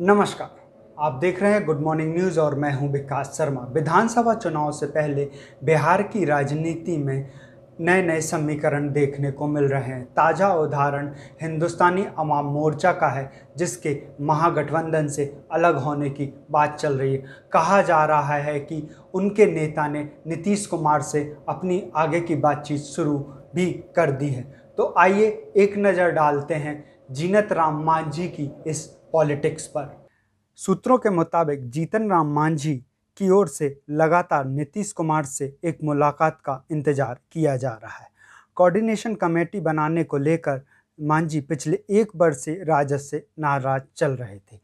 नमस्कार आप देख रहे हैं गुड मॉर्निंग न्यूज़ और मैं हूं विकास शर्मा विधानसभा चुनाव से पहले बिहार की राजनीति में नए नए समीकरण देखने को मिल रहे हैं ताज़ा उदाहरण हिंदुस्तानी अवाम मोर्चा का है जिसके महागठबंधन से अलग होने की बात चल रही है कहा जा रहा है कि उनके नेता ने नीतीश कुमार से अपनी आगे की बातचीत शुरू भी कर दी है तो आइए एक नज़र डालते हैं जीनत राम मांझी की इस पॉलिटिक्स पर सूत्रों के मुताबिक जीतन राम मांझी की ओर से लगातार नीतीश कुमार से एक मुलाकात का इंतजार किया जा रहा है कोऑर्डिनेशन कमेटी बनाने को लेकर मांझी पिछले एक वर्ष से राजद से नाराज चल रहे थे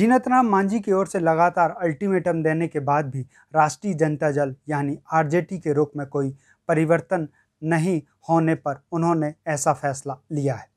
जीनत राम मांझी की ओर से लगातार अल्टीमेटम देने के बाद भी राष्ट्रीय जनता दल यानी आर के रुख में कोई परिवर्तन नहीं होने पर उन्होंने ऐसा फैसला लिया है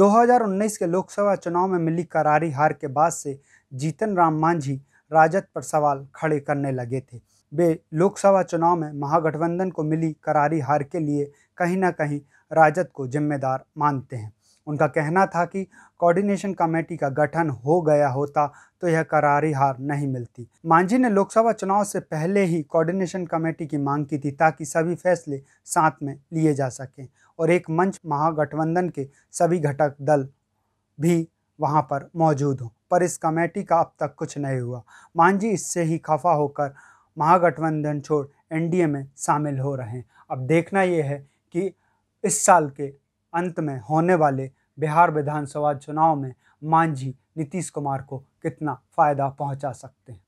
2019 के लोकसभा चुनाव में मिली करारी हार के बाद से जीतन राम मांझी राजद पर सवाल खड़े करने लगे थे वे लोकसभा चुनाव में महागठबंधन को मिली करारी हार के लिए कहीं ना कहीं राजद को जिम्मेदार मानते हैं उनका कहना था कि कोऑर्डिनेशन कमेटी का गठन हो गया होता तो यह करारी हार नहीं मिलती मांझी ने लोकसभा चुनाव से पहले ही कोऑर्डिनेशन कमेटी की मांग की थी ताकि सभी फैसले साथ में लिए जा सकें और एक मंच महागठबंधन के सभी घटक दल भी वहां पर मौजूद हों पर इस कमेटी का अब तक कुछ नहीं हुआ मांझी इससे ही खफा होकर महागठबंधन छोड़ एनडीए में शामिल हो रहे हैं अब देखना यह है कि इस साल के अंत में होने वाले बिहार विधानसभा चुनाव में मांझी नीतीश कुमार को कितना फ़ायदा पहुंचा सकते हैं